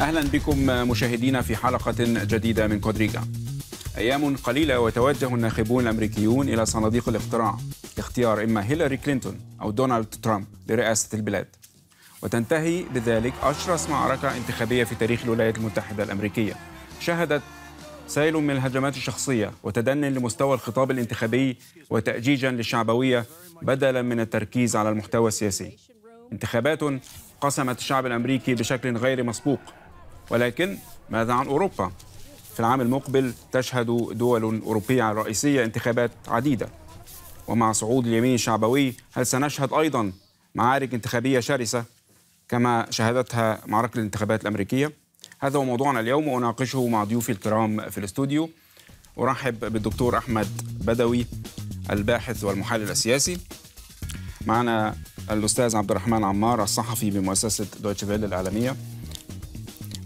أهلا بكم مشاهدينا في حلقة جديدة من كودريجا أيام قليلة وتوجه الناخبون الأمريكيون إلى صناديق الاقتراع لاختيار إما هيلاري كلينتون أو دونالد ترامب لرئاسة البلاد وتنتهي بذلك أشرس معركة انتخابية في تاريخ الولايات المتحدة الأمريكية شهدت سيل من الهجمات الشخصية وتدني لمستوى الخطاب الانتخابي وتأجيجا للشعبوية بدلا من التركيز على المحتوى السياسي انتخابات قسمت الشعب الأمريكي بشكل غير مسبوق ولكن ماذا عن أوروبا؟ في العام المقبل تشهد دول أوروبية رئيسية انتخابات عديدة ومع صعود اليمين الشعبوي هل سنشهد أيضا معارك انتخابية شرسة كما شهدتها معركة الانتخابات الأمريكية؟ هذا هو موضوعنا اليوم وأناقشه مع ضيوفي الكرام في الاستوديو أرحب بالدكتور أحمد بدوي الباحث والمحلل السياسي معنا الأستاذ عبد الرحمن عمار الصحفي بمؤسسة دويتش فيل الإعلامية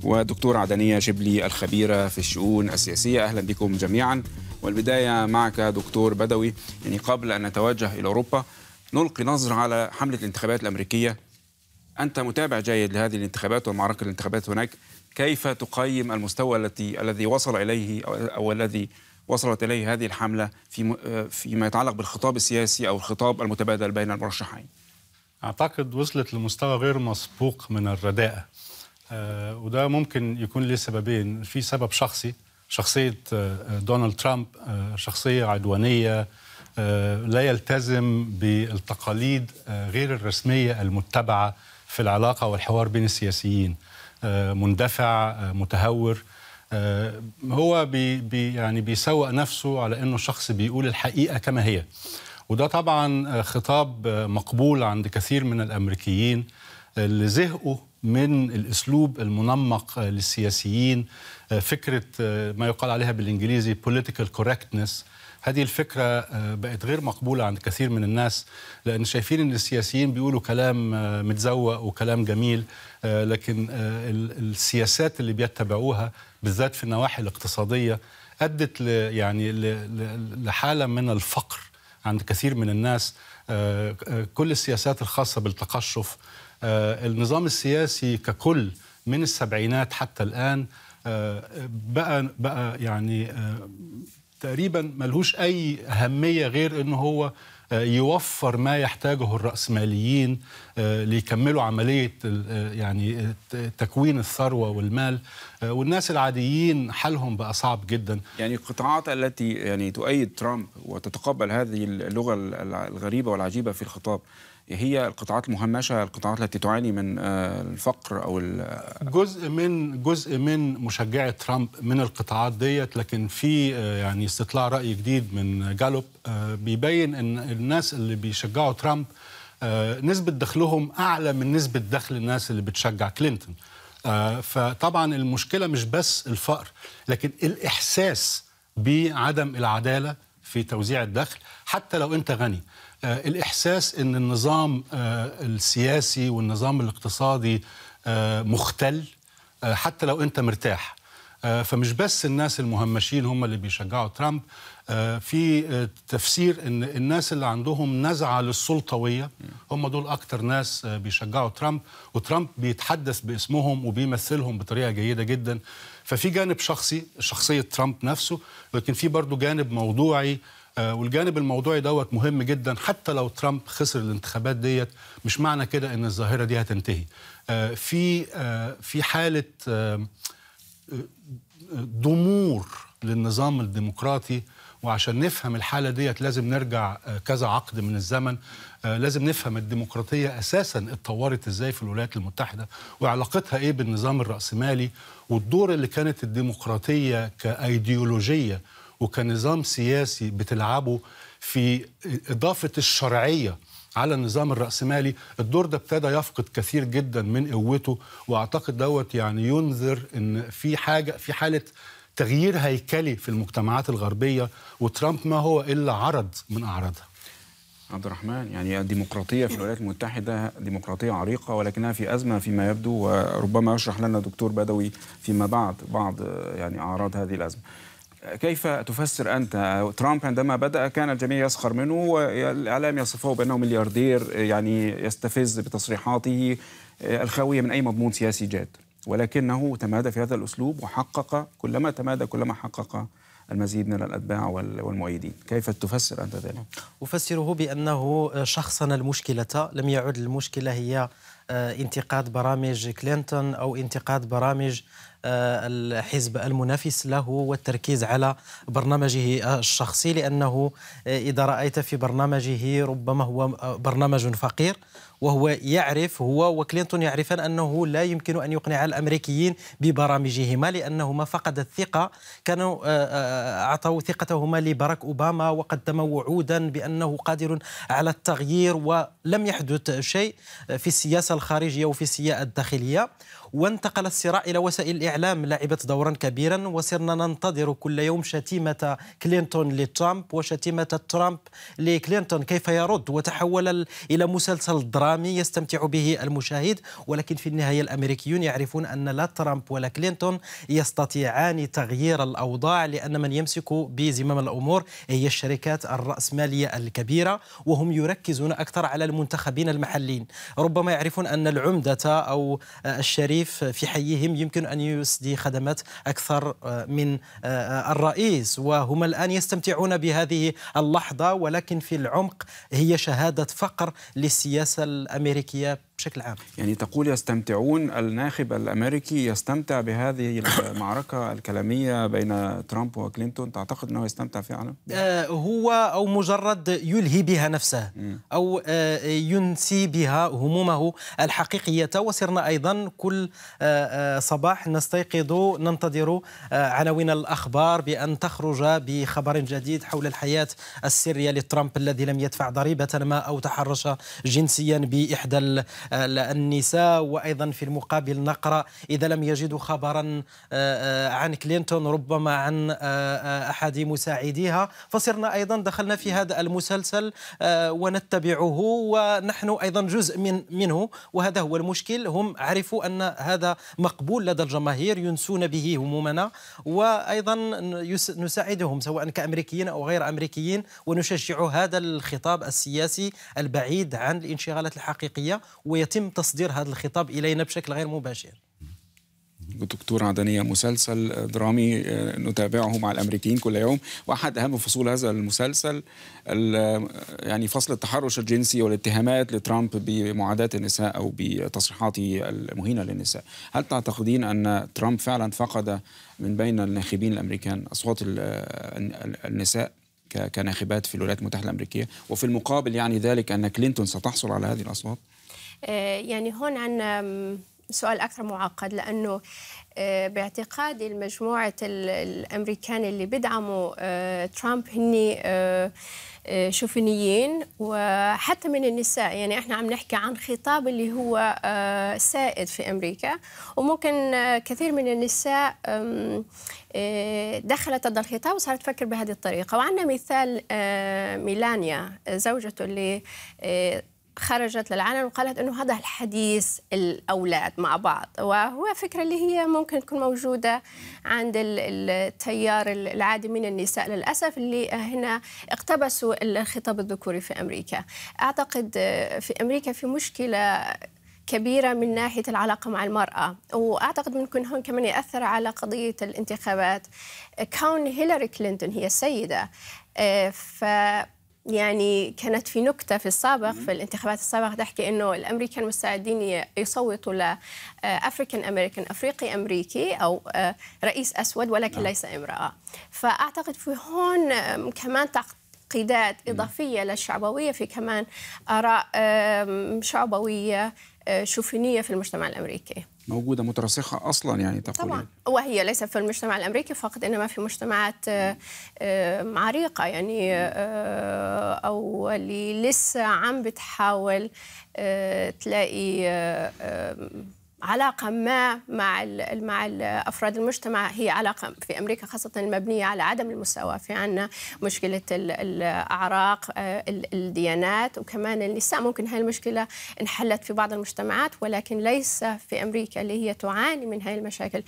ودكتور عدنية شبلي الخبيرة في الشؤون السياسية أهلا بكم جميعا والبداية معك دكتور بدوي يعني قبل أن نتوجه إلى أوروبا نلقي نظرة على حملة الانتخابات الأمريكية أنت متابع جيد لهذه الانتخابات ومعركة الانتخابات هناك كيف تقيم المستوى التي الذي وصل إليه أو, أو الذي وصلت إليه هذه الحملة في فيما يتعلق بالخطاب السياسي أو الخطاب المتبادل بين المرشحين؟ أعتقد وصلت لمستوى غير مسبوق من الرداءة آه، وده ممكن يكون ليه سببين في سبب شخصي شخصية آه، آه، دونالد ترامب شخصية عدوانية لا يلتزم بالتقاليد غير الرسمية المتبعة في العلاقة والحوار بين السياسيين مندفع متهور هو بي يعني بيسوق نفسه على انه شخص بيقول الحقيقه كما هي وده طبعا خطاب مقبول عند كثير من الامريكيين اللي زهقوا من الاسلوب المنمق للسياسيين آه، فكره آه، ما يقال عليها بالانجليزي political correctness هذه الفكره آه، بقت غير مقبوله عند كثير من الناس لان شايفين ان السياسيين بيقولوا كلام متزوق وكلام جميل لكن السياسات اللي بيتبعوها بالذات في النواحي الاقتصاديه ادت يعني لحاله من الفقر عند كثير من الناس كل السياسات الخاصه بالتقشف آه، النظام السياسي ككل من السبعينات حتى الآن آه، بقى بقى يعني آه، تقريبا ملهوش أي أهمية غير إن هو يوفر ما يحتاجه الرأسماليين ليكملوا عملية يعني تكوين الثروة والمال والناس العاديين حالهم بقى صعب جدا يعني القطاعات التي يعني تؤيد ترامب وتتقبل هذه اللغة الغريبة والعجيبة في الخطاب هي القطاعات المهمشه القطاعات التي تعاني من آه، الفقر او آه، جزء من جزء من مشجعي ترامب من القطاعات ديت لكن في آه، يعني استطلاع راي جديد من جالوب بيبين ان الناس اللي بيشجعوا ترامب نسبه دخلهم اعلى من نسبه دخل الناس اللي بتشجع كلينتون فطبعا المشكله مش بس الفقر لكن الاحساس بعدم العداله في توزيع الدخل حتى لو انت غني آه، الإحساس أن النظام آه، السياسي والنظام الاقتصادي آه، مختل حتى لو أنت مرتاح فمش بس الناس المهمشين هم اللي بيشجعوا ترامب في تفسير ان الناس اللي عندهم نزعه للسلطويه هم دول اكتر ناس بيشجعوا ترامب وترامب بيتحدث باسمهم وبيمثلهم بطريقه جيده جدا ففي جانب شخصي شخصيه ترامب نفسه لكن في برضه جانب موضوعي آه، والجانب الموضوعي دوت مهم جدا حتى لو ترامب خسر الانتخابات ديت مش معنى كده ان الظاهره دي هتنتهي آه، في آه، في حاله ضمور للنظام الديمقراطي وعشان نفهم الحالة ديت لازم نرجع كذا عقد من الزمن لازم نفهم الديمقراطية أساسا اتطورت إزاي في الولايات المتحدة وعلاقتها إيه بالنظام الرأسمالي والدور اللي كانت الديمقراطية كأيديولوجية وكنظام سياسي بتلعبه في إضافة الشرعية على النظام الرأسمالي الدور ده ابتدى يفقد كثير جدا من قوته وأعتقد دوت يعني ينذر إن في حاجة في حالة تغيير هيكلي في المجتمعات الغربية وترامب ما هو إلا عرض من أعراضها عبد الرحمن يعني الديمقراطية في الولايات المتحدة ديمقراطية عريقة ولكنها في أزمة فيما يبدو وربما يشرح لنا دكتور بدوي فيما بعد بعض يعني أعراض هذه الأزمة كيف تفسر أنت ترامب عندما بدأ كان الجميع يسخر منه والإعلام يصفه بأنه ملياردير يعني يستفز بتصريحاته آه، الخاوية من أي مضمون سياسي جاد ولكنه تمادى في هذا الأسلوب وحقق كلما تمادى كلما حقق المزيد من الأتباع والمؤيدين كيف تفسر أنت ذلك؟ أفسره بأنه شخصن المشكلة لم يعد المشكلة هي آه، انتقاد برامج كلينتون او انتقاد برامج آه، الحزب المنافس له والتركيز على برنامجه الشخصي لانه آه، اذا رايت في برنامجه ربما هو برنامج فقير وهو يعرف هو وكلينتون يعرفان انه لا يمكن ان يقنع الامريكيين ببرامجهما لانهما فقد الثقه كانوا اعطوا ثقتهما لباراك اوباما وقدم وعودا بانه قادر على التغيير ولم يحدث شيء في السياسه الخارجيه وفي السياء الداخليه وانتقل الصراع إلى وسائل الإعلام لعبت دورا كبيرا وصرنا ننتظر كل يوم شتيمة كلينتون لترامب وشتيمة ترامب لكلينتون كيف يرد وتحول إلى مسلسل درامي يستمتع به المشاهد ولكن في النهاية الأمريكيون يعرفون أن لا ترامب ولا كلينتون يستطيعان تغيير الأوضاع لأن من يمسك بزمام الأمور هي الشركات الرأسمالية الكبيرة وهم يركزون أكثر على المنتخبين المحليين ربما يعرفون أن العمدة أو الشريك الشريف في حيهم يمكن أن يسدي خدمات أكثر آه، من آه، آه، الرئيس وهما الآن يستمتعون بهذه اللحظة ولكن في العمق هي شهادة فقر للسياسة الأمريكية بشكل عام يعني تقول يستمتعون الناخب الامريكي يستمتع بهذه المعركه الكلاميه بين ترامب وكلينتون تعتقد انه يستمتع فعلا آه هو او مجرد يلهي بها نفسه م. او آه ينسي بها همومه الحقيقيه وصرنا ايضا كل آه،, آه صباح نستيقظ ننتظر آه، عناوين الاخبار بان تخرج بخبر جديد حول الحياه السريه لترامب الذي لم يدفع ضريبه ما او تحرش جنسيا باحدى آه، النساء وايضا في المقابل نقرا اذا لم يجدوا خبرا آه، آه، عن كلينتون ربما عن احد مساعديها فصرنا ايضا دخلنا في هذا المسلسل ونتبعه ونحن ايضا جزء من منه وهذا هو المشكل هم عرفوا ان هذا مقبول لدى الجماهير ينسون به همومنا وايضا نساعدهم سواء كامريكيين او غير امريكيين ونشجع هذا الخطاب السياسي البعيد عن الانشغالات الحقيقيه و ويتم تصدير هذا الخطاب الينا بشكل غير مباشر دكتور عدنية مسلسل درامي آه، نتابعه مع الأمريكيين كل يوم وأحد أهم فصول هذا المسلسل آه، يعني فصل التحرش الجنسي والاتهامات لترامب بمعاداة النساء أو بتصريحاته المهينة للنساء هل تعتقدين أن ترامب فعلا فقد من بين الناخبين الأمريكان أصوات آه، النساء كناخبات في الولايات المتحدة الأمريكية وفي المقابل يعني ذلك أن كلينتون ستحصل على هذه الأصوات؟ آه، يعني هون عندنا سؤال أكثر معقد لأنه آه، باعتقادي المجموعة الأمريكان اللي بدعموا آه، ترامب هني شوفينيين وحتى من النساء يعني احنا عم نحكي عن خطاب اللي هو سائد في امريكا وممكن كثير من النساء دخلت هذا الخطاب وصارت تفكر بهذه الطريقه وعندنا مثال ميلانيا زوجته اللي خرجت للعالم وقالت انه هذا الحديث الاولاد مع بعض وهو فكره اللي هي ممكن تكون موجوده عند التيار العادي من النساء للاسف اللي هنا اقتبسوا الخطاب الذكوري في امريكا اعتقد في امريكا في مشكله كبيرة من ناحية العلاقة مع المرأة وأعتقد ممكن هون كمان يأثر على قضية الانتخابات كون هيلاري كلينتون هي السيدة آه، ف يعني كانت في نكته في السابق في الانتخابات السابقه تحكي انه الامريكان مستعدين يصوتوا لافريكان امريكان آه، افريقي امريكي او آه، رئيس اسود ولكن نعم. ليس امراه فاعتقد في هون آه، كمان تعقيدات اضافيه للشعبويه في كمان اراء شعبويه شوفينيه في المجتمع الامريكي موجوده مترسخه اصلا يعني تقول طبعا يعني. وهي ليس في المجتمع الامريكي فقط انما في مجتمعات آه، آه، عريقه يعني آه، او اللي لسه عم بتحاول تلاقي علاقة ما مع مع أفراد المجتمع هي علاقة في أمريكا خاصة المبنية على عدم المساواة في عنا مشكلة الأعراق آه، الديانات وكمان النساء ممكن هاي المشكلة انحلت في بعض المجتمعات ولكن ليس في أمريكا اللي هي تعاني من هاي المشاكل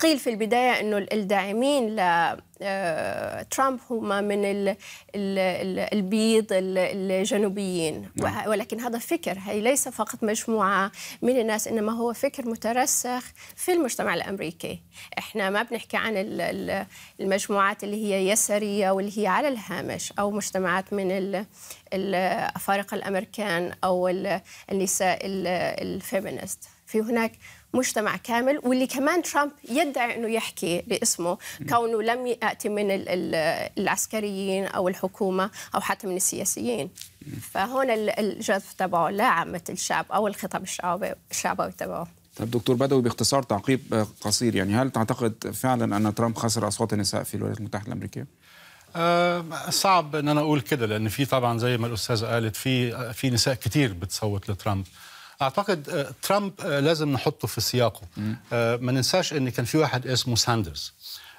قيل في البداية أنه الداعمين لترامب آه، هم من الـ الـ البيض الجنوبيين نعم. ولكن هذا فكر هي ليس فقط مجموعة من الناس إنما هو فكر مترسخ في المجتمع الأمريكي إحنا ما بنحكي عن المجموعات اللي هي يسارية واللي هي على الهامش أو مجتمعات من الأفارقة الأمريكان أو النساء الفيمينست في هناك مجتمع كامل واللي كمان ترامب يدعي انه يحكي باسمه كونه لم ياتي من العسكريين او الحكومه او حتى من السياسيين فهون الجذب تبعه لا عامه الشعب او الخطاب الشعبي الشعبوي تبعه طيب دكتور بدوي باختصار تعقيب آه، قصير يعني هل تعتقد فعلا ان ترامب خسر اصوات النساء في الولايات المتحده الامريكيه؟ آه، صعب ان انا اقول كده لان في طبعا زي ما الاستاذه قالت في آه، في نساء كتير بتصوت لترامب اعتقد آه، ترامب آه، لازم نحطه في سياقه آه، ما ننساش ان كان في واحد اسمه ساندرز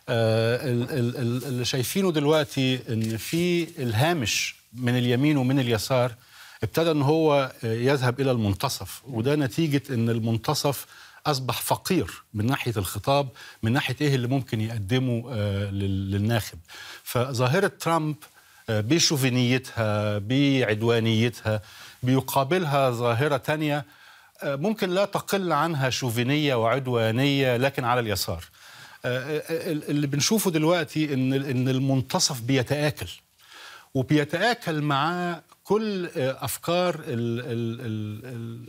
اللي شايفينه دلوقتي ان في الهامش من اليمين ومن اليسار ابتدى ان هو يذهب الى المنتصف وده نتيجه ان المنتصف اصبح فقير من ناحيه الخطاب من ناحيه ايه اللي ممكن يقدمه للناخب فظاهره ترامب بشوفينيتها بعدوانيتها بيقابلها ظاهرة تانية آه، ممكن لا تقل عنها شوفينية وعدوانية لكن على اليسار آه، آه، اللي بنشوفه دلوقتي ان ان المنتصف بيتآكل وبيتآكل معاه كل آه، افكار الـ الـ الـ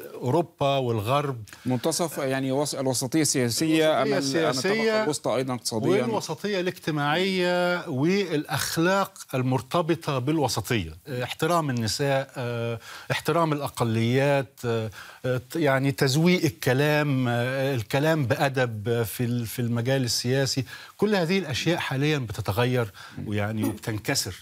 الـ اوروبا والغرب منتصف يعني الوسطيه السياسيه ام السياسيه الوسطى ايضا اقتصاديا والوسطيه الاجتماعيه والاخلاق المرتبطه بالوسطيه آه، احترام النساء آه، احترام الاقليات يعني تزويق الكلام الكلام بادب في في المجال السياسي كل هذه الاشياء حاليا بتتغير ويعني وبتنكسر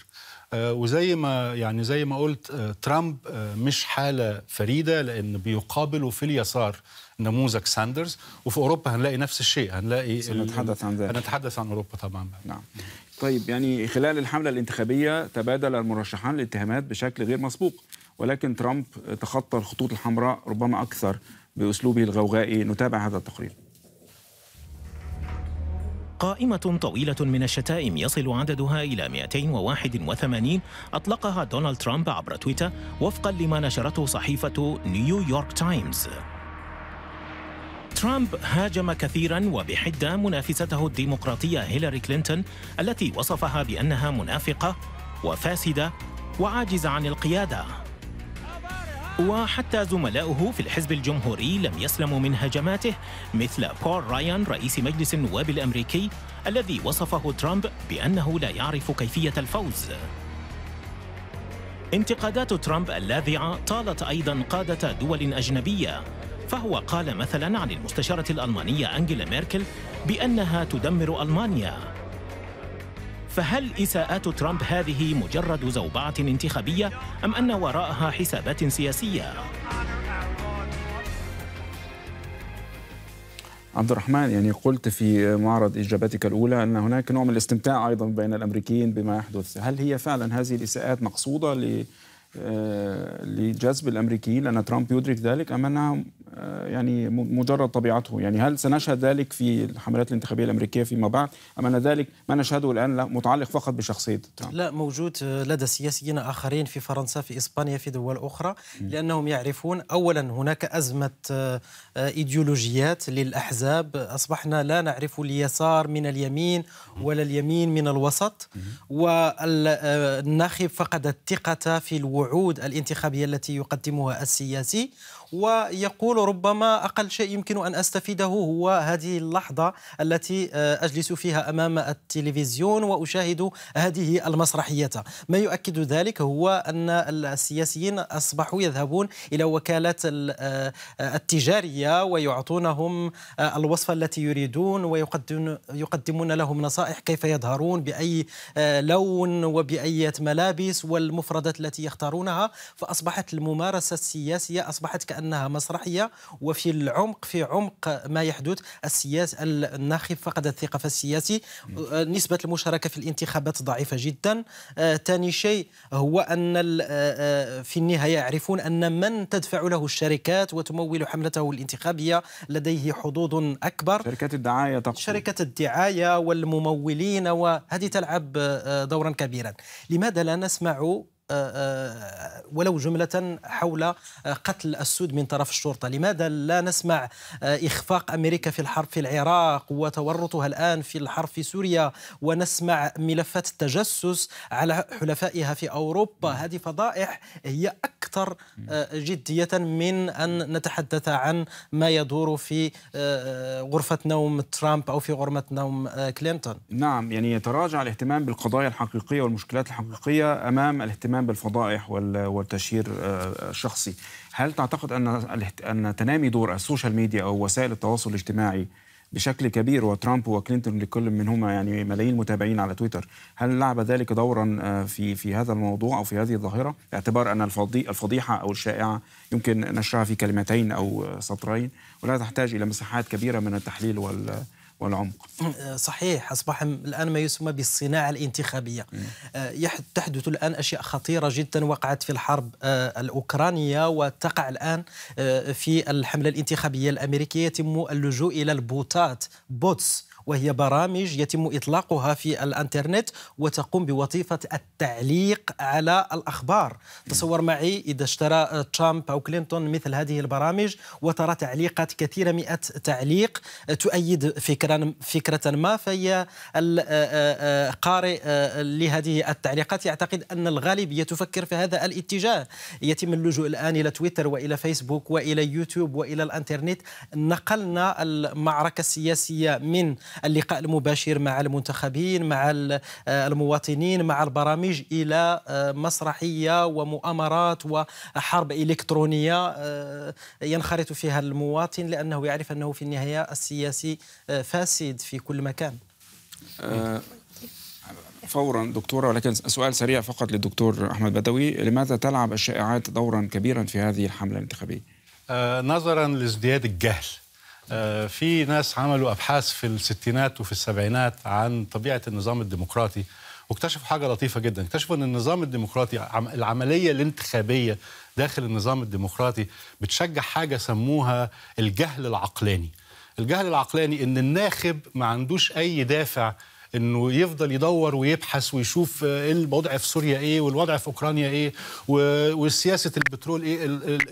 آه، وزي ما يعني زي ما قلت آه، ترامب آه، مش حاله فريده لان بيقابله في اليسار نموذج ساندرز وفي اوروبا هنلاقي نفس الشيء هنلاقي سنتحدث عن ذلك هنتحدث عن اوروبا طبعا نعم طيب يعني خلال الحمله الانتخابيه تبادل المرشحان الاتهامات بشكل غير مسبوق ولكن ترامب تخطى الخطوط الحمراء ربما اكثر باسلوبه الغوغائي نتابع هذا التقرير قائمة طويلة من الشتائم يصل عددها إلى 281 أطلقها دونالد ترامب عبر تويتر وفقا لما نشرته صحيفة نيويورك تايمز ترامب هاجم كثيرا وبحده منافسته الديمقراطيه هيلاري كلينتون التي وصفها بانها منافقه وفاسده وعاجزه عن القياده وحتى زملاؤه في الحزب الجمهوري لم يسلموا من هجماته مثل بول رايان رئيس مجلس النواب الامريكي الذي وصفه ترامب بانه لا يعرف كيفيه الفوز. انتقادات ترامب اللاذعه طالت ايضا قاده دول اجنبيه فهو قال مثلا عن المستشاره الالمانيه انجيلا ميركل بانها تدمر المانيا فهل إساءات ترامب هذه مجرد زوبعة انتخابية أم أن وراءها حسابات سياسية؟ عبد الرحمن يعني قلت في معرض اجابتك الاولى ان هناك نوع من الاستمتاع ايضا بين الامريكيين بما يحدث، هل هي فعلا هذه الاساءات مقصوده آه، لجذب الامريكيين لان ترامب يدرك ذلك ام انها آه، يعني مجرد طبيعته يعني هل سنشهد ذلك في الحملات الانتخابية الأمريكية فيما بعد أم أن ذلك ما نشهده الآن لا متعلق فقط بشخصية ترامب لا موجود لدى سياسيين آخرين في فرنسا في إسبانيا في دول أخرى لأنهم يعرفون أولا هناك أزمة آه، إيديولوجيات للأحزاب أصبحنا لا نعرف اليسار من اليمين ولا اليمين من الوسط والناخب فقد الثقة في الوعود الانتخابية التي يقدمها السياسي ويقول ربما أقل شيء يمكن أن أستفيده هو هذه اللحظة التي آه، أجلس فيها أمام التلفزيون وأشاهد هذه المسرحية ما يؤكد ذلك هو أن السياسيين أصبحوا يذهبون إلى وكالة آه، التجارية ويعطونهم آه، الوصفة التي يريدون ويقدمون لهم نصائح كيف يظهرون بأي لون وبأي ملابس والمفردات التي يختارونها فأصبحت الممارسة السياسية أصبحت كأن أنها مسرحية وفي العمق في عمق ما يحدث السياس الناخب فقد الثقة في السياسي آه، نسبة المشاركة في الانتخابات ضعيفة جدا ثاني آه، شيء هو أن آه، في النهاية يعرفون أن من تدفع له الشركات وتمول حملته الانتخابية لديه حظوظ أكبر شركات الدعاية تقصد شركة الدعاية والممولين وهذه تلعب دورا كبيرا لماذا لا نسمع آه، آه، ولو جملة حول آه، قتل السود من طرف الشرطة لماذا لا نسمع إخفاق أمريكا في الحرب في العراق وتورطها الآن في الحرب في سوريا ونسمع ملفات التجسس على حلفائها في أوروبا هذه فضائح هي أكثر جدية من أن نتحدث عن ما يدور في غرفة نوم ترامب أو في غرفة نوم كلينتون نعم يعني يتراجع الاهتمام بالقضايا الحقيقية والمشكلات الحقيقية أمام الاهتمام الاهتمام بالفضائح والتشهير الشخصي آه، آه، هل تعتقد ان ان تنامي دور السوشيال ميديا او وسائل التواصل الاجتماعي بشكل كبير وترامب وكلينتون لكل منهما يعني ملايين متابعين على تويتر هل لعب ذلك دورا آه، في في هذا الموضوع او في هذه الظاهره باعتبار ان الفضيحه او الشائعه يمكن نشرها في كلمتين او سطرين ولا تحتاج الى مساحات كبيره من التحليل وال والعمق آه، صحيح أصبح الآن ما يسمى بالصناعة الانتخابية آه، تحدث الآن أشياء خطيرة جدا وقعت في الحرب آه، الأوكرانية وتقع الآن في الحملة الانتخابية الأمريكية يتم اللجوء إلى البوتات بوتس وهي برامج يتم إطلاقها في الأنترنت وتقوم بوظيفة التعليق على الأخبار تصور معي إذا اشترى ترامب أو كلينتون مثل هذه البرامج وترى تعليقات كثيرة مئة تعليق تؤيد فكرة, فكرة ما فهي القارئ آه، آه، آه، لهذه التعليقات يعتقد أن الغالبية تفكر في هذا الاتجاه يتم اللجوء الآن إلى تويتر وإلى فيسبوك وإلى يوتيوب وإلى الأنترنت نقلنا المعركة السياسية من اللقاء المباشر مع المنتخبين مع آه، المواطنين مع البرامج الى آه، مسرحيه ومؤامرات وحرب الكترونيه آه، ينخرط فيها المواطن لانه يعرف انه في النهايه السياسي فاسد في كل مكان فورا دكتوره ولكن سؤال سريع فقط للدكتور احمد بدوي لماذا تلعب الشائعات دورا كبيرا في هذه الحمله الانتخابيه؟ آه نظرا لازدياد الجهل آه، في ناس عملوا ابحاث في الستينات وفي السبعينات عن طبيعه النظام الديمقراطي واكتشفوا حاجه لطيفه جدا اكتشفوا ان النظام الديمقراطي العمليه الانتخابيه داخل النظام الديمقراطي بتشجع حاجه سموها الجهل العقلاني الجهل العقلاني ان الناخب ما عندوش اي دافع انه يفضل يدور ويبحث ويشوف آه، إيه الوضع في سوريا ايه والوضع في اوكرانيا ايه وسياسه البترول ايه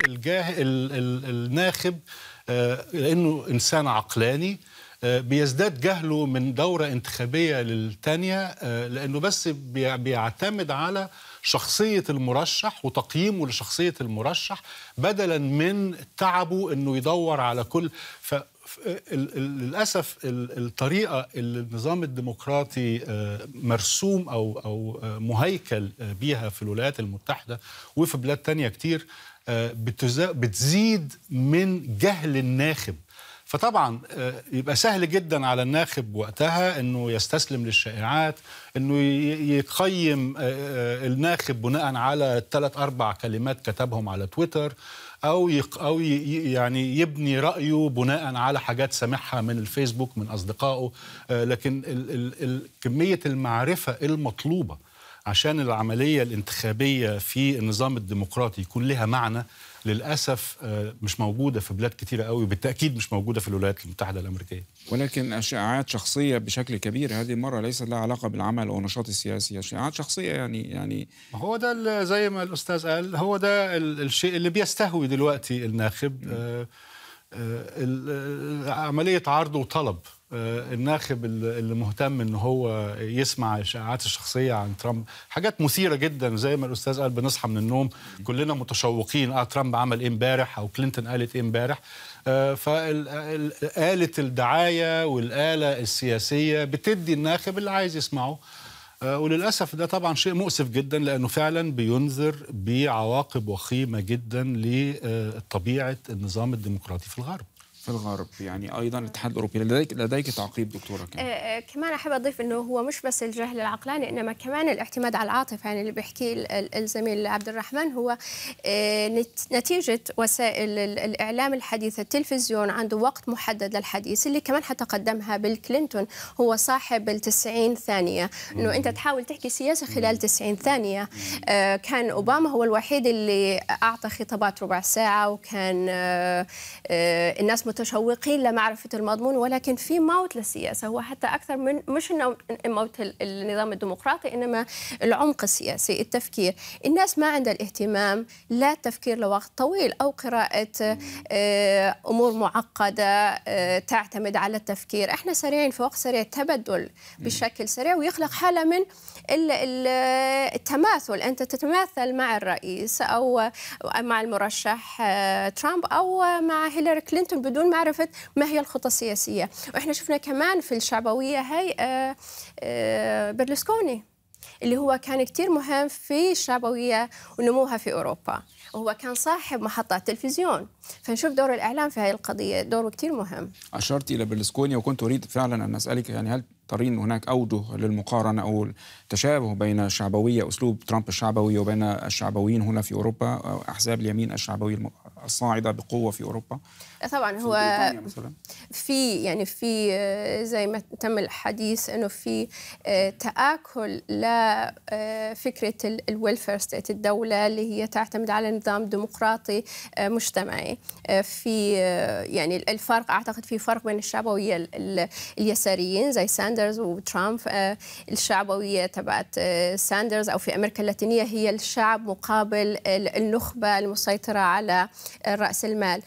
الجاه الناخب آه، لأنه إنسان عقلاني آه، بيزداد جهله من دورة انتخابية للتانية آه، لأنه بس بيعتمد على شخصية المرشح وتقييمه لشخصية المرشح بدلا من تعبه أنه يدور على كل ف... للاسف الطريقه اللي النظام الديمقراطي مرسوم او او مهيكل بيها في الولايات المتحده وفي بلاد تانية كتير آه، بتزيد من جهل الناخب فطبعا آه، يبقى سهل جدا على الناخب وقتها انه يستسلم للشائعات انه يقيم آه، الناخب بناء على ثلاث اربع كلمات كتبهم على تويتر او او يعني يبني رايه بناء على حاجات سامعها من الفيسبوك من اصدقائه لكن كميه المعرفه المطلوبه عشان العملية الانتخابية في النظام الديمقراطي يكون لها معنى للأسف آه، مش موجودة في بلاد كتيرة قوي وبالتأكيد مش موجودة في الولايات المتحدة الأمريكية ولكن أشعاعات شخصية بشكل كبير هذه المرة ليس لها علاقة بالعمل أو النشاط السياسي أشعاعات شخصية يعني يعني هو ده زي ما الأستاذ قال هو ده الشيء اللي بيستهوي دلوقتي الناخب آه، آه، عملية عرض وطلب آه، الناخب اللي مهتم ان هو يسمع الاشاعات الشخصيه عن ترامب حاجات مثيره جدا زي ما الاستاذ قال بنصحى من النوم كلنا متشوقين اه ترامب عمل ايه امبارح او كلينتون قالت ايه امبارح آه، فآلة الدعاية والآلة السياسية بتدي الناخب اللي عايز يسمعه آه، وللأسف ده طبعا شيء مؤسف جدا لأنه فعلا بينذر بعواقب وخيمة جدا لطبيعة النظام الديمقراطي في الغرب في الغرب يعني ايضا الاتحاد الاوروبي لديك لديك تعقيب دكتوره كمان آه،, آه كمان احب اضيف انه هو مش بس الجهل العقلاني انما كمان الاعتماد على العاطفه يعني اللي بيحكيه الزميل عبد الرحمن هو آه نتيجه وسائل الاعلام الحديثه التلفزيون عنده وقت محدد للحديث اللي كمان حتى قدمها بيل كلينتون هو صاحب ال 90 ثانيه انه انت تحاول تحكي سياسه خلال 90 ثانيه آه كان اوباما هو الوحيد اللي اعطى خطابات ربع ساعه وكان آه، آه، الناس متشوقين لمعرفة المضمون ولكن في موت للسياسة هو حتى أكثر من مش موت النظام الديمقراطي إنما العمق السياسي التفكير الناس ما عندها الاهتمام لا التفكير لوقت طويل أو قراءة آه، أمور معقدة آه، تعتمد على التفكير احنا سريعين في وقت سريع تبدل بشكل سريع ويخلق حالة من التماثل أنت تتماثل مع الرئيس أو مع المرشح آه، ترامب أو مع هيلاري كلينتون بدون بدون معرفة ما هي الخطة السياسية وإحنا شفنا كمان في الشعبوية هاي آه، آه، برلسكوني اللي هو كان كتير مهم في الشعبوية ونموها في أوروبا وهو كان صاحب محطات تلفزيون فنشوف دور الإعلام في هذه القضية دوره كتير مهم أشرت إلى برلسكوني وكنت أريد فعلا أن أسألك يعني هل ترين هناك أوجه للمقارنة أو التشابه بين الشعبوية أسلوب ترامب الشعبوي وبين الشعبويين هنا في أوروبا أحزاب اليمين الشعبوي الصاعدة بقوة في أوروبا طبعا هو في يعني في آه، زي ما تم الحديث انه في آه، تاكل لفكره الويلفير ستيت الدوله اللي هي تعتمد على نظام ديمقراطي آه، مجتمعي في يعني الفرق اعتقد في فرق بين الشعبويه اليساريين زي ساندرز وترامب الشعبويه تبعت ساندرز او في امريكا اللاتينيه هي الشعب مقابل النخبه المسيطره على راس المال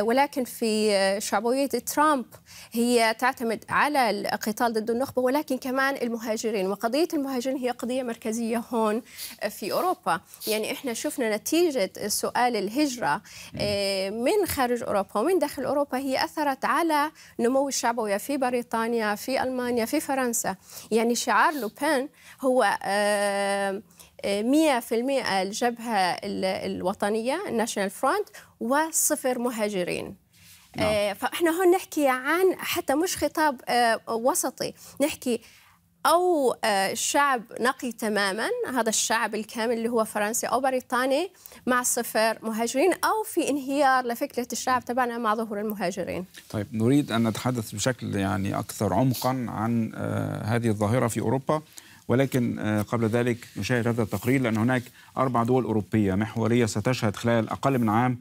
ولكن ولكن في شعبوية ترامب هي تعتمد على القتال ضد النخبة ولكن كمان المهاجرين وقضية المهاجرين هي قضية مركزية هون في أوروبا يعني إحنا شفنا نتيجة سؤال الهجرة آه، من خارج أوروبا ومن داخل أوروبا هي أثرت على نمو الشعبوية في بريطانيا في ألمانيا في فرنسا يعني شعار لوبين هو آه، آه، مية في المئة الجبهة الوطنية الناشونال فرونت وصفر مهاجرين نعم. آه، فاحنا هون نحكي عن حتى مش خطاب آه، وسطي نحكي او آه، شعب نقي تماما هذا الشعب الكامل اللي هو فرنسي او بريطاني مع صفر مهاجرين او في انهيار لفكره الشعب تبعنا مع ظهور المهاجرين. طيب نريد ان نتحدث بشكل يعني اكثر عمقا عن هذه الظاهره في اوروبا ولكن قبل ذلك نشاهد هذا التقرير لان هناك اربع دول اوروبيه محوريه ستشهد خلال اقل من عام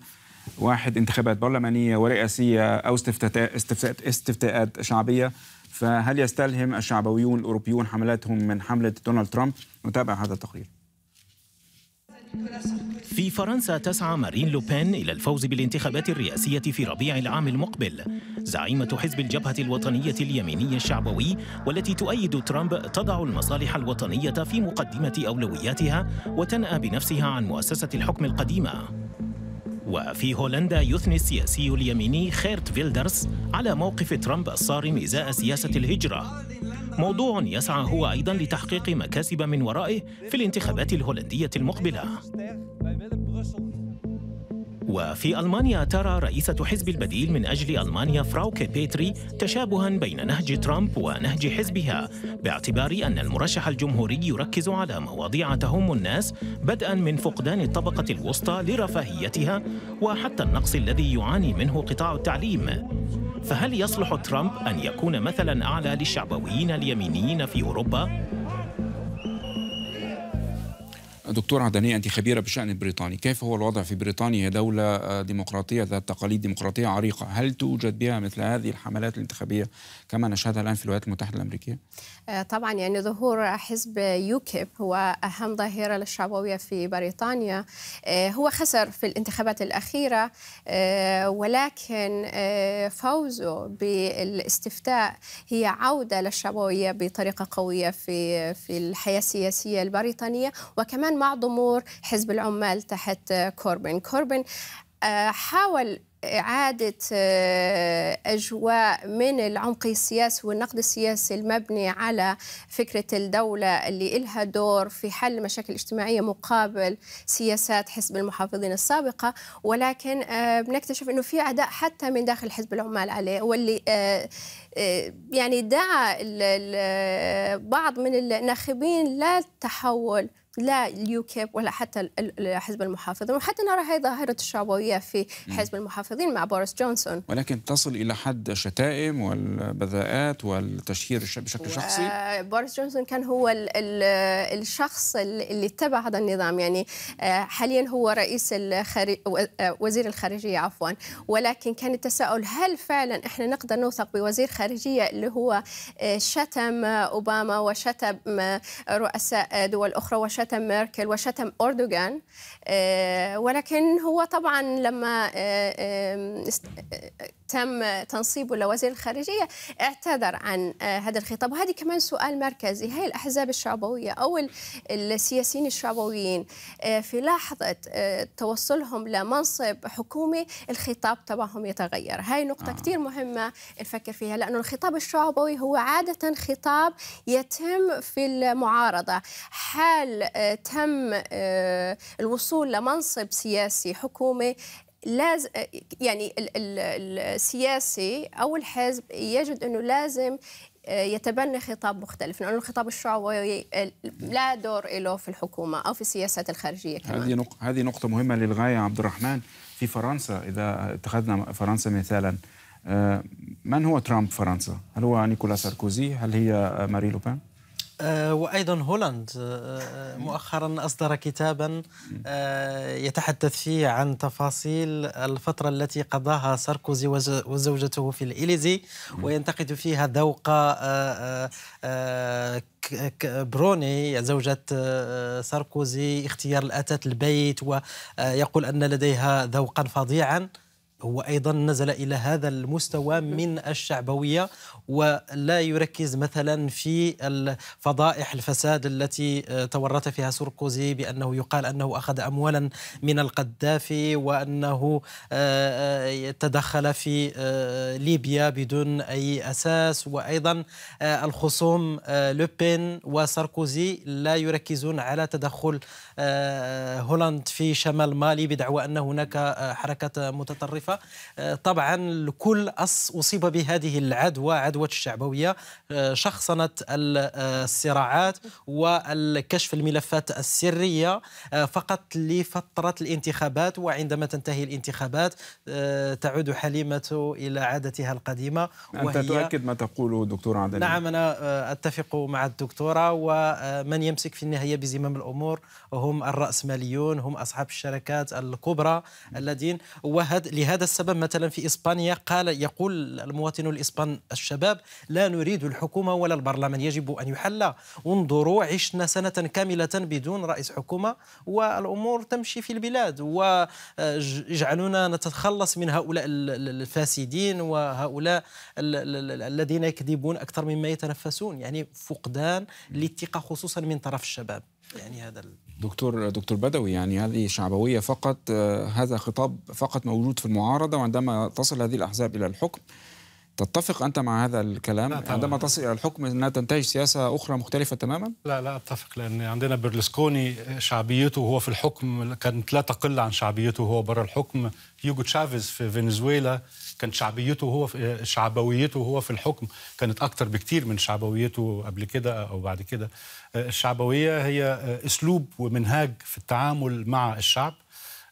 واحد انتخابات برلمانية ورئاسية أو استفتاءات شعبية فهل يستلهم الشعبويون الأوروبيون حملاتهم من حملة دونالد ترامب؟ نتابع هذا التقرير في فرنسا تسعى مارين لوبين إلى الفوز بالانتخابات الرئاسية في ربيع العام المقبل زعيمة حزب الجبهة الوطنية اليميني الشعبوي والتي تؤيد ترامب تضع المصالح الوطنية في مقدمة أولوياتها وتنأى بنفسها عن مؤسسة الحكم القديمة وفي هولندا يثني السياسي اليميني خيرت فيلدرس على موقف ترامب الصارم إزاء سياسة الهجرة موضوع يسعى هو أيضا لتحقيق مكاسب من ورائه في الانتخابات الهولندية المقبلة وفي ألمانيا ترى رئيسة حزب البديل من أجل ألمانيا فراوكي بيتري تشابها بين نهج ترامب ونهج حزبها باعتبار أن المرشح الجمهوري يركز على مواضيع تهم الناس بدءا من فقدان الطبقة الوسطى لرفاهيتها وحتى النقص الذي يعاني منه قطاع التعليم فهل يصلح ترامب أن يكون مثلا أعلى للشعبويين اليمينيين في أوروبا؟ دكتور عدنية أنت خبيرة بالشأن البريطاني كيف هو الوضع في بريطانيا دولة آه، ديمقراطية ذات تقاليد ديمقراطية عريقة هل توجد بها مثل هذه الحملات الانتخابية كما نشاهدها الان في الولايات المتحده الامريكيه؟ آه، طبعا يعني ظهور حزب يوكيب هو اهم ظاهره للشعبويه في بريطانيا آه، هو خسر في الانتخابات الاخيره آه، ولكن فوزه بالاستفتاء هي عوده للشعبويه بطريقه قويه في في الحياه السياسيه البريطانيه وكمان مع ضمور حزب العمال تحت كوربن، كوربن حاول إعادة آه، أجواء من العمق السياسي والنقد السياسي المبني على فكرة الدولة اللي إلها دور في حل مشاكل اجتماعية مقابل سياسات حزب المحافظين السابقة ولكن آه، بنكتشف أنه في اعداء حتى من داخل حزب العمال عليه واللي آه، يعني دعا بعض من الناخبين للتحول لا اليوكيب ولا حتى حزب المحافظين وحتى نرى هذه ظاهرة الشعبوية في حزب المحافظين مع بوريس جونسون ولكن تصل إلى حد شتائم والبذاءات والتشهير بشكل شخصي بوريس جونسون كان هو الـ الـ الشخص اللي اتبع هذا النظام يعني آه، حاليا هو رئيس الخارج آه، وزير الخارجية عفوا ولكن كان التساؤل هل فعلا احنا نقدر نوثق بوزير خارجية اللي هو آه، شتم أوباما وشتم رؤساء دول أخرى وشتم وشتم ميركل وشتم أردوغان آه، ولكن هو طبعا لما آه، تم تنصيبه لوزير الخارجية اعتذر عن آه، هذا الخطاب وهذه كمان سؤال مركزي هاي الأحزاب الشعبوية أو السياسيين الشعبويين آه، في لحظة آه، توصلهم لمنصب حكومي الخطاب تبعهم يتغير هاي نقطة آه. كتير مهمة نفكر فيها لأنه الخطاب الشعبوي هو عادة خطاب يتم في المعارضة حال تم الوصول لمنصب سياسي حكومي لازم يعني السياسي او الحزب يجد انه لازم آه، يتبنى خطاب مختلف لانه الخطاب الشعبي لا دور له في الحكومه او في السياسات الخارجيه كمان هذه نق هذه نقطه مهمه للغايه عبد الرحمن في فرنسا اذا اتخذنا فرنسا مثالا آه، من هو ترامب فرنسا؟ هل هو نيكولا ساركوزي؟ هل هي ماري لوبان؟ آه، وايضا هولند آه، آه، مؤخرا اصدر كتابا يتحدث فيه عن تفاصيل الفتره التي قضاها ساركوزي وزوجته في الاليزي وينتقد فيها ذوق بروني زوجة ساركوزي اختيار الأتات البيت ويقول أن لديها ذوقا فظيعا هو ايضا نزل الى هذا المستوى من الشعبويه ولا يركز مثلا في فضائح الفساد التي آه، تورط فيها سركوزي بانه يقال انه اخذ اموالا من القذافي وانه آه، آه، تدخل في ليبيا بدون اي اساس وايضا الخصوم لوبين وساركوزي لا يركزون على تدخل هولندا في شمال مالي بدعوى ان هناك حركه متطرفه الضيافة آه، طبعا الكل أصيب بهذه العدوى عدوى الشعبوية آه، شخصنة الصراعات والكشف الملفات السرية آه، فقط لفترة الانتخابات وعندما تنتهي الانتخابات تعود حليمة إلى عادتها القديمة أنت وهي تؤكد ما تقوله دكتور عدنان نعم أنا أتفق مع الدكتورة ومن يمسك في النهاية بزمام الأمور هم الرأسماليون هم أصحاب الشركات الكبرى الذين وهد لهذا السبب مثلا في إسبانيا قال يقول المواطن الإسبان الشباب لا نريد الحكومة ولا البرلمان يجب أن يحل انظروا عشنا سنة كاملة بدون رئيس حكومة والأمور تمشي في البلاد ويجعلنا نتخلص من هؤلاء الفاسدين وهؤلاء الذين يكذبون أكثر مما يتنفسون يعني فقدان للثقة خصوصا من طرف الشباب يعني هذا دكتور دكتور بدوي يعني هذه شعبويه فقط آه، هذا خطاب فقط موجود في المعارضه وعندما تصل هذه الاحزاب الى الحكم تتفق أنت مع هذا الكلام عندما تصل إلى الحكم أنها تنتهج سياسة أخرى مختلفة تماما؟ لا لا أتفق لأن عندنا برلسكوني شعبيته وهو في الحكم كانت لا تقل عن شعبيته وهو برا الحكم هيوجو تشافيز في فنزويلا كانت شعبيته هو في شعبويته هو في الحكم كانت أكتر بكتير من شعبويته قبل كده أو بعد كده الشعبوية هي أسلوب ومنهاج في التعامل مع الشعب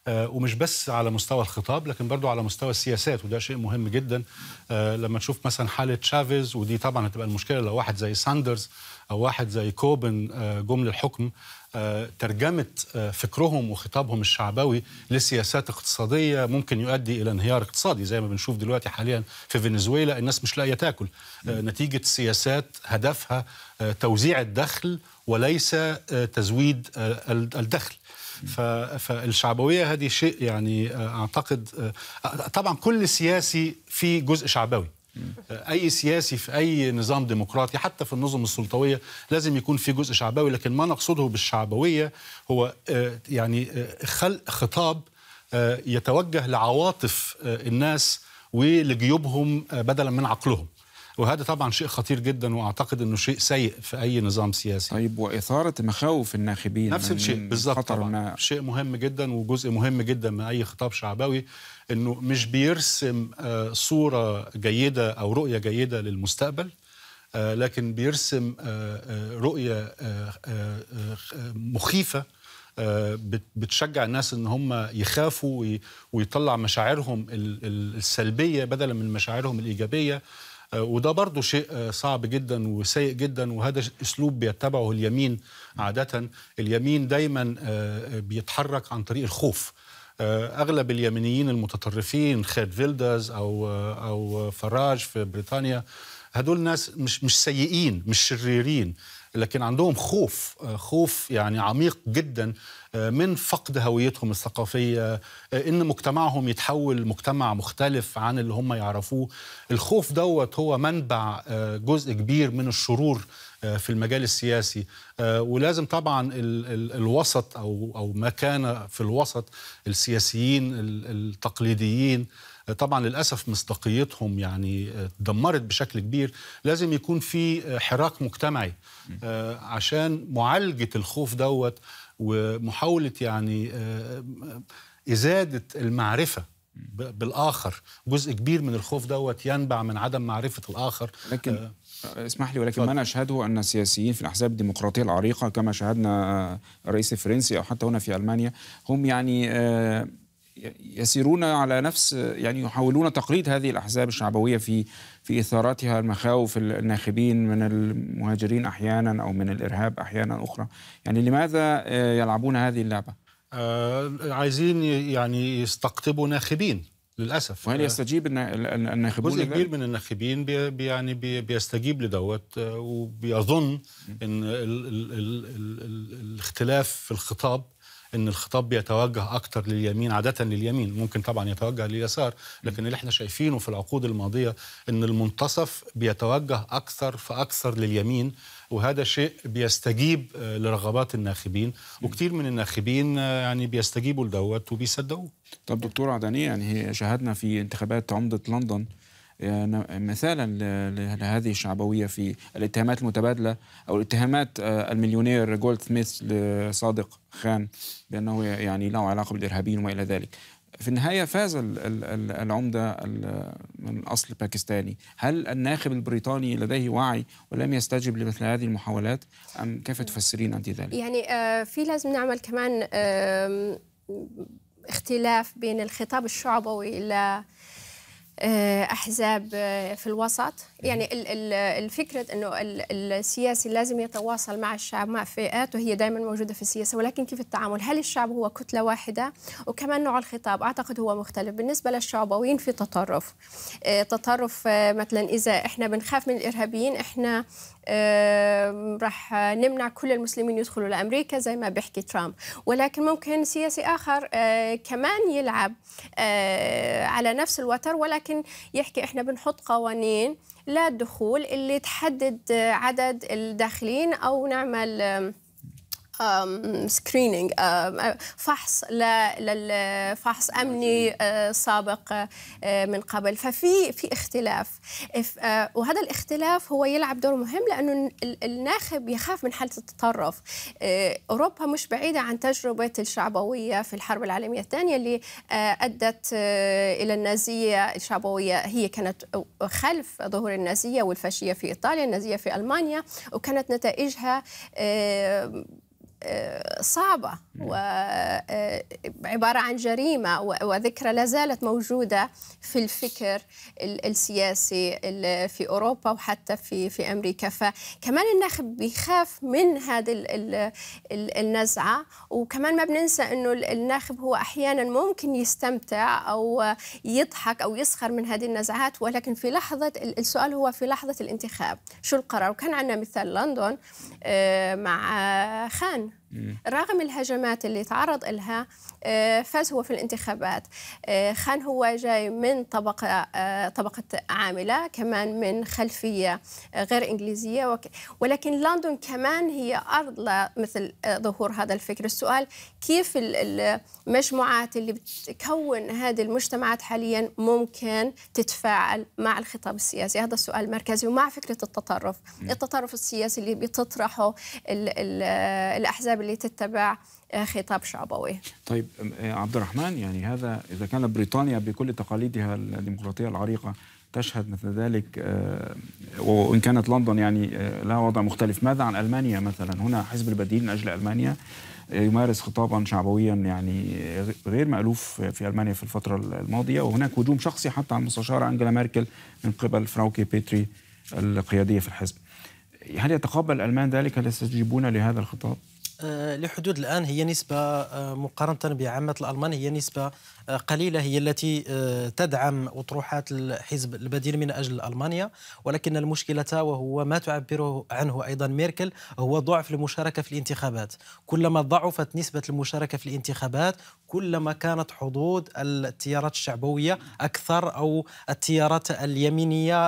آه، ومش بس على مستوى الخطاب لكن برضو على مستوى السياسات وده شيء مهم جدا آه، لما تشوف مثلا حاله تشافيز ودي طبعا هتبقى المشكله لو واحد زي ساندرز او واحد زي كوبن آه، جم للحكم ترجمه فكرهم وخطابهم الشعبوي لسياسات اقتصاديه ممكن يؤدي الى انهيار اقتصادي زي ما بنشوف دلوقتي حاليا في فنزويلا الناس مش لاقيه تاكل نتيجه سياسات هدفها توزيع الدخل وليس تزويد الدخل فالشعبويه هذه شيء يعني آه، اعتقد آه، طبعا كل سياسي في جزء شعبوي آه، اي سياسي في اي نظام ديمقراطي حتى في النظم السلطويه لازم يكون في جزء شعبوي لكن ما نقصده بالشعبويه هو يعني خلق خطاب يتوجه لعواطف الناس ولجيوبهم بدلا من عقلهم وهذا طبعا شيء خطير جدا واعتقد انه شيء سيء في اي نظام سياسي طيب واثاره مخاوف الناخبين نفس الشيء بالظبط شيء مهم جدا وجزء مهم جدا من اي خطاب شعبوي انه مش بيرسم آه، صوره جيده او رؤيه جيده للمستقبل آه، لكن بيرسم آه، رؤيه مخيفه بتشجع الناس ان هم يخافوا ويطلع مشاعرهم السلبيه بدلا من مشاعرهم الايجابيه آه، وده برضو شيء آه، صعب جدا وسيء جدا وهذا اسلوب بيتبعه اليمين عاده اليمين دايما آه، بيتحرك عن طريق الخوف اغلب اليمينيين المتطرفين خاد فيلدرز او او فراج في بريطانيا هدول ناس مش مش سيئين مش شريرين لكن عندهم خوف خوف يعني عميق جدا آه، من فقد هويتهم الثقافيه آه، ان مجتمعهم يتحول مجتمع مختلف عن اللي هم يعرفوه الخوف دوت هو منبع آه، جزء كبير من الشرور في المجال السياسي ولازم طبعا الوسط او او ما كان في الوسط السياسيين التقليديين طبعا للاسف مصداقيتهم يعني اتدمرت بشكل كبير لازم يكون في حراك مجتمعي عشان معالجه الخوف دوت ومحاوله يعني آه، ازاده المعرفه بالاخر جزء كبير من الخوف دوت ينبع من عدم معرفه الاخر لكن آه اسمح لي ولكن ما نشهده ان السياسيين في الاحزاب الديمقراطيه العريقه كما شاهدنا آه، الرئيس الفرنسي او حتى هنا في المانيا هم يعني آه يسيرون على نفس يعني يحاولون تقليد هذه الأحزاب الشعبوية في في إثارتها المخاوف الناخبين من المهاجرين أحيانا أو من الإرهاب أحيانا أخرى يعني لماذا آه، يلعبون هذه اللعبة؟ آه عايزين يعني يستقطبوا ناخبين للاسف وهل آه، يستجيب الناخبون جزء كبير من الناخبين بي يعني بي بيستجيب لدوت آه، وبيظن ان ال ال ال ال الاختلاف في الخطاب ان الخطاب بيتوجه اكتر لليمين عاده لليمين ممكن طبعا يتوجه لليسار لكن اللي احنا شايفينه في العقود الماضيه ان المنتصف بيتوجه اكثر فاكثر لليمين وهذا شيء بيستجيب آه، لرغبات الناخبين وكثير من الناخبين آه، يعني بيستجيبوا لدوت وبيصدقوه طب دكتور عدنيه يعني شاهدنا في انتخابات عمده لندن مثالا لهذه الشعبويه في الاتهامات المتبادله او الاتهامات آه، المليونير جولد سميث لصادق خان بانه يعني له علاقه بالارهابيين وما الى ذلك. في النهاية فاز العمدة من أصل باكستاني هل الناخب البريطاني لديه وعي ولم يستجب لمثل هذه المحاولات أم كيف تفسرين أنت ذلك؟ يعني آه، في لازم نعمل كمان اختلاف بين الخطاب الشعبوي إلى آه، احزاب آه، في الوسط يعني الفكره انه السياسي لازم يتواصل مع الشعب مع فئات هي دائما موجوده في السياسه ولكن كيف التعامل هل الشعب هو كتله واحده وكمان نوع الخطاب اعتقد هو مختلف بالنسبه للشعبويين في تطرف آه، تطرف مثلا اذا احنا بنخاف من الارهابيين احنا رح نمنع كل المسلمين يدخلوا لامريكا زي ما بيحكي ترامب ولكن ممكن سياسي اخر آه، كمان يلعب آه، على نفس الوتر ولكن يحكي احنا بنحط قوانين لا الدخول اللي تحدد عدد الداخلين او نعمل سكرينينج فحص للفحص امني أه، سابق أه، من قبل ففي في اختلاف أه، وهذا الاختلاف هو يلعب دور مهم لانه الناخب يخاف من حاله التطرف اوروبا مش بعيده عن تجربه الشعبويه في الحرب العالميه الثانيه اللي ادت الى النازيه الشعبويه هي كانت خلف ظهور النازيه والفاشيه في ايطاليا النازيه في المانيا وكانت نتائجها صعبة وعبارة آه، عن جريمة وذكرى لا زالت موجودة في الفكر السياسي في أوروبا وحتى في في أمريكا فكمان الناخب بيخاف من هذه النزعة وكمان ما بننسى أنه الناخب هو أحيانا ممكن يستمتع أو يضحك أو يسخر من هذه النزعات ولكن في لحظة السؤال هو في لحظة الانتخاب شو القرار وكان عندنا مثال لندن آه، مع خان everyone. رغم الهجمات اللي تعرض لها آه، فاز هو في الانتخابات آه، خان هو جاي من طبقة آه، طبقة عاملة كمان من خلفية غير إنجليزية ولكن لندن كمان هي أرض مثل ظهور هذا الفكر السؤال كيف المجموعات اللي بتكون هذه المجتمعات حاليا ممكن تتفاعل مع الخطاب السياسي هذا السؤال المركزي ومع فكرة التطرف التطرف السياسي اللي بتطرحه الأحزاب الأغلب اللي تتبع آه، خطاب شعبوي طيب آه، عبد الرحمن يعني هذا إذا كانت بريطانيا بكل تقاليدها الديمقراطية العريقة تشهد مثل ذلك آه، وإن كانت لندن يعني لها وضع مختلف ماذا عن ألمانيا مثلا هنا حزب البديل من أجل ألمانيا يمارس خطابا شعبويا يعني غير مألوف في ألمانيا في الفترة الماضية وهناك هجوم شخصي حتى على المستشارة أنجلا ميركل من قبل فراوكي بيتري القيادية في الحزب هل يتقبل الألمان ذلك؟ هل يستجيبون لهذا الخطاب؟ آه، لحدود الآن هي نسبة آه، مقارنة بعامة الألمان هي نسبة آه، قليلة هي التي تدعم أطروحات الحزب البديل من أجل ألمانيا ولكن المشكلة وهو ما تعبر عنه أيضا ميركل هو ضعف المشاركة في الانتخابات كلما ضعفت نسبة المشاركة في الانتخابات كلما كانت حظوظ التيارات الشعبوية أكثر أو التيارات اليمينية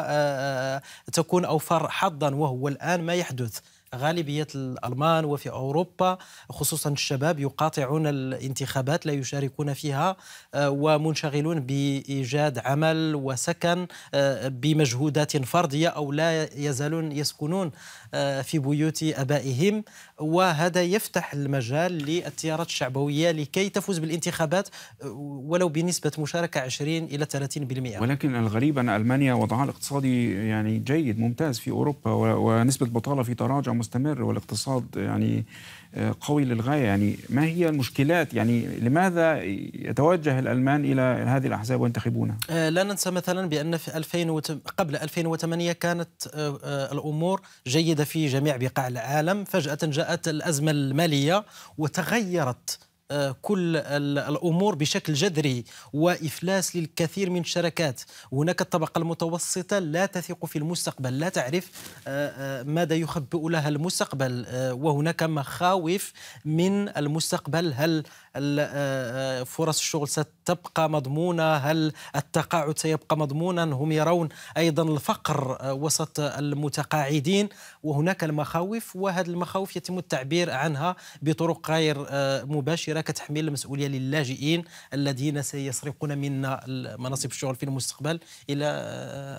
تكون أوفر حظا وهو الآن ما يحدث غالبية الألمان وفي أوروبا خصوصا الشباب يقاطعون الانتخابات لا يشاركون فيها آه، ومنشغلون بإيجاد عمل وسكن آه، بمجهودات فردية أو لا يزالون يسكنون آه، في بيوت أبائهم وهذا يفتح المجال للتيارات الشعبوية لكي تفوز بالانتخابات ولو بنسبة مشاركة 20 إلى 30% ولكن الغريب أن ألمانيا وضعها الاقتصادي يعني جيد ممتاز في أوروبا ونسبة البطالة في تراجع مستمر والاقتصاد يعني آه، قوي للغايه يعني ما هي المشكلات يعني لماذا يتوجه الالمان الى هذه الاحزاب وينتخبونها؟ آه، لا ننسى مثلا بان في 2000 قبل 2008 كانت آه، الامور جيده في جميع بقاع العالم، فجاه جاءت الازمه الماليه وتغيرت آه، كل الامور بشكل جذري وافلاس للكثير من الشركات هناك الطبقه المتوسطه لا تثق في المستقبل لا تعرف آه، آه، ماذا يخبئ لها المستقبل وهناك مخاوف من المستقبل هل آه، آه، فرص الشغل ستبقى مضمونة هل التقاعد سيبقى مضمونا هم يرون أيضا الفقر آه، وسط المتقاعدين وهناك المخاوف وهذه المخاوف يتم التعبير عنها بطرق غير مباشرة كتحميل المسؤولية للاجئين الذين سيسرقون منا مناصب الشغل في المستقبل إلى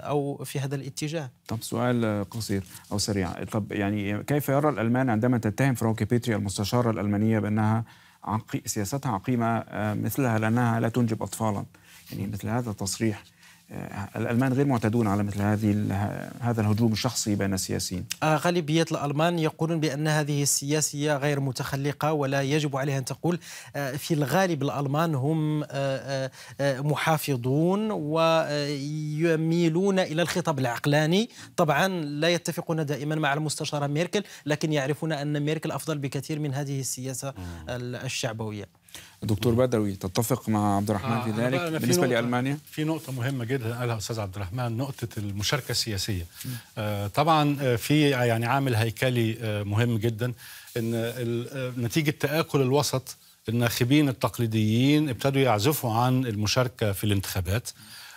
أو في هذا الاتجاه طب سؤال قصير أو سريع طب يعني كيف يرى الألمان عندما تتهم فرانكي بيتري المستشارة الألمانية بأنها عن سياستها عقيمه آه، مثلها لانها لا تنجب اطفالا يعني مثل هذا التصريح آه، الالمان غير معتادون على مثل هذه هذا الهجوم الشخصي بين السياسيين. آه، غالبيه الالمان يقولون بان هذه السياسيه غير متخلقه ولا يجب عليها ان تقول آه، في الغالب الالمان هم محافظون ويميلون الى الخطاب العقلاني، طبعا لا يتفقون دائما مع المستشاره ميركل لكن يعرفون ان ميركل افضل بكثير من هذه السياسه الشعبويه. دكتور بدوي تتفق مع عبد الرحمن آه، في ذلك بالنسبه لالمانيا في نقطه مهمه جدا قالها استاذ عبد الرحمن نقطه المشاركه السياسيه آه، طبعا آه، في يعني عامل هيكلي مهم جدا ان نتيجه تاكل الوسط الناخبين التقليديين ابتدوا يعزفوا عن المشاركه في الانتخابات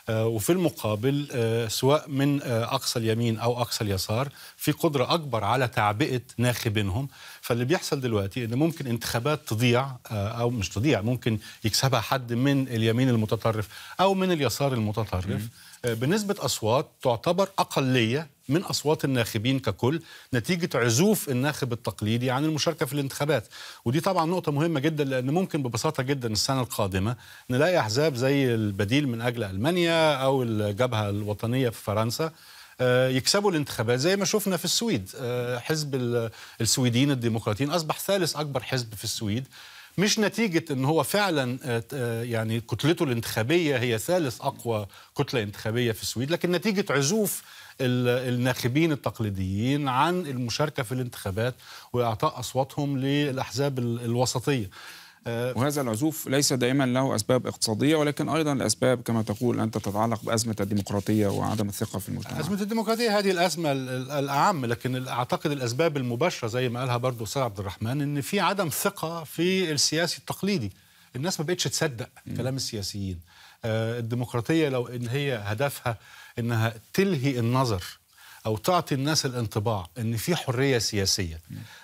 آه، وفي المقابل آه، سواء من آه، اقصى اليمين او اقصى اليسار في قدره اكبر على تعبئه ناخبينهم فاللي بيحصل دلوقتي ان ممكن انتخابات تضيع او مش تضيع ممكن يكسبها حد من اليمين المتطرف او من اليسار المتطرف بنسبه اصوات تعتبر اقليه من أصوات الناخبين ككل نتيجة عزوف الناخب التقليدي عن المشاركة في الانتخابات ودي طبعا نقطة مهمة جدا لأن ممكن ببساطة جدا السنة القادمة نلاقي أحزاب زي البديل من أجل ألمانيا أو الجبهة الوطنية في فرنسا آه، يكسبوا الانتخابات زي ما شفنا في السويد آه، حزب السويديين الديمقراطيين أصبح ثالث أكبر حزب في السويد مش نتيجة أن هو فعلا آه، يعني كتلته الانتخابية هي ثالث أقوى كتلة انتخابية في السويد لكن نتيجة عزوف الناخبين التقليديين عن المشاركه في الانتخابات واعطاء اصواتهم للاحزاب الوسطيه آه، وهذا العزوف ليس دائما له اسباب اقتصاديه ولكن ايضا الاسباب كما تقول انت تتعلق بازمه الديمقراطيه وعدم الثقه في المجتمع. ازمه الديمقراطيه هذه الازمه الاعم لكن اعتقد الاسباب المباشره زي ما قالها برضه استاذ عبد الرحمن ان في عدم ثقه في السياسي التقليدي. الناس ما بقتش تصدق كلام السياسيين. آه، الديمقراطيه لو ان هي هدفها انها تلهي النظر او تعطي الناس الانطباع ان في حريه سياسيه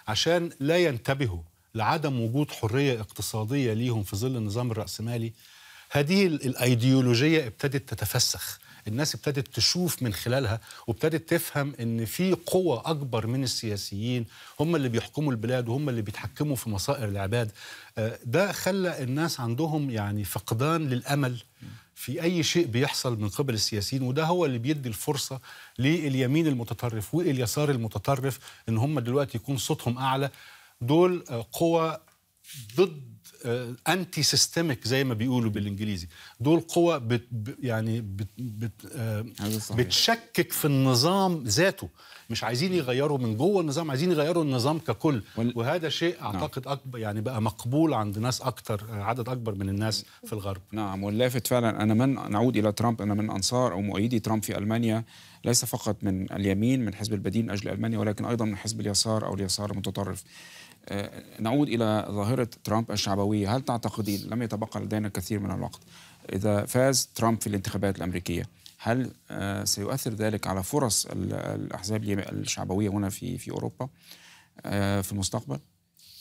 عشان لا ينتبهوا لعدم وجود حريه اقتصاديه ليهم في ظل النظام الراسمالي هذه الايديولوجيه ابتدت تتفسخ الناس ابتدت تشوف من خلالها وابتدت تفهم ان في قوة أكبر من السياسيين هم اللي بيحكموا البلاد وهم اللي بيتحكموا في مصائر العباد آه، ده خلى الناس عندهم يعني فقدان للأمل في اي شيء بيحصل من قبل السياسيين وده هو اللي بيدي الفرصه لليمين المتطرف واليسار المتطرف ان هم دلوقتي يكون صوتهم اعلى دول آه، قوى ضد انتي آه، سيستميك زي ما بيقولوا بالانجليزي دول قوى بت يعني بت بت آه، بتشكك في النظام ذاته مش عايزين يغيروا من جوه النظام عايزين يغيروا النظام ككل وهذا شيء نعم. اعتقد أكبر يعني بقى مقبول عند ناس اكثر عدد اكبر من الناس في الغرب نعم واللافت فعلا انا من نعود الى ترامب انا من انصار او مؤيدي ترامب في المانيا ليس فقط من اليمين من حزب البديل من اجل المانيا ولكن ايضا من حزب اليسار او اليسار المتطرف آه، نعود الى ظاهره ترامب الشعبويه هل تعتقدين لم يتبقى لدينا كثير من الوقت اذا فاز ترامب في الانتخابات الامريكيه هل آه، سيؤثر ذلك على فرص الأحزاب الشعبوية هنا في في أوروبا آه، في المستقبل؟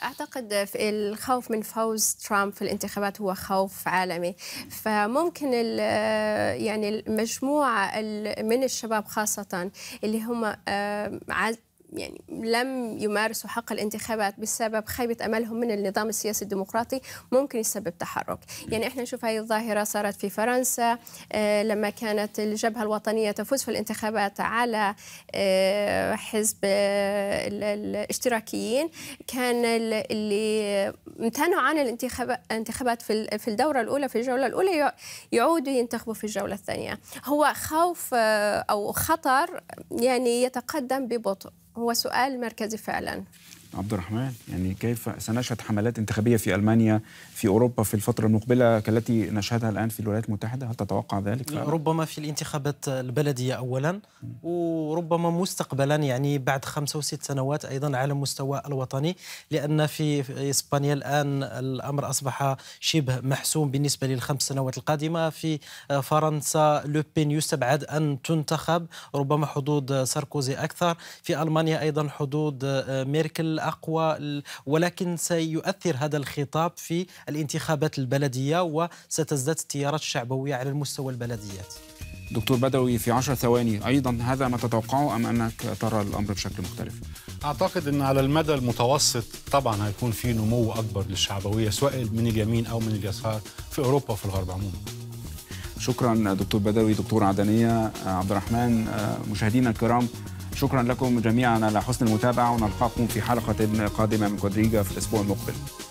أعتقد الخوف من فوز ترامب في الانتخابات هو خوف عالمي فممكن آه، يعني المجموعة من الشباب خاصة اللي هم يعني لم يمارسوا حق الانتخابات بسبب خيبة أملهم من النظام السياسي الديمقراطي ممكن يسبب تحرك يعني إحنا نشوف هذه الظاهرة صارت في فرنسا آه، لما كانت الجبهة الوطنية تفوز في الانتخابات على آه، حزب آه، الاشتراكيين كان اللي امتنعوا عن الانتخابات في الدورة الأولى في الجولة الأولى يعودوا ينتخبوا في الجولة الثانية هو خوف أو خطر يعني يتقدم ببطء هو سؤال مركزي فعلا عبد الرحمن يعني كيف سنشهد حملات انتخابيه في المانيا في اوروبا في الفتره المقبله كالتي نشهدها الان في الولايات المتحده هل تتوقع ذلك ربما في الانتخابات البلديه اولا وربما مستقبلا يعني بعد خمسة وست سنوات ايضا على المستوى الوطني لان في اسبانيا الان الامر اصبح شبه محسوم بالنسبه للخمس سنوات القادمه في فرنسا لوبين يستبعد ان تنتخب ربما حدود ساركوزي اكثر في المانيا ايضا حدود ميركل الأقوى ولكن سيؤثر هذا الخطاب في الانتخابات البلدية وستزداد التيارات الشعبوية على المستوى البلديات دكتور بدوي في عشر ثواني أيضا هذا ما تتوقعه أم أنك ترى الأمر بشكل مختلف؟ أعتقد أن على المدى المتوسط طبعا هيكون في نمو أكبر للشعبوية سواء من اليمين أو من اليسار في أوروبا وفي الغرب عموما شكرا دكتور بدوي دكتور عدنية عبد الرحمن مشاهدينا الكرام شكرا لكم جميعا على حسن المتابعة ونلقاكم في حلقة قادمة من كودريجا في الأسبوع المقبل